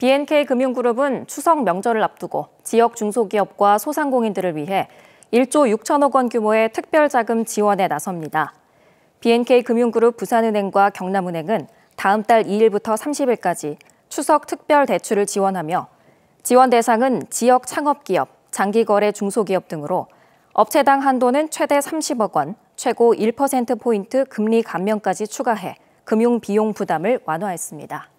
BNK금융그룹은 추석 명절을 앞두고 지역 중소기업과 소상공인들을 위해 1조 6천억 원 규모의 특별자금 지원에 나섭니다. BNK금융그룹 부산은행과 경남은행은 다음 달 2일부터 30일까지 추석 특별 대출을 지원하며 지원 대상은 지역 창업기업, 장기거래 중소기업 등으로 업체당 한도는 최대 30억 원, 최고 1%포인트 금리 감면까지 추가해 금융 비용 부담을 완화했습니다.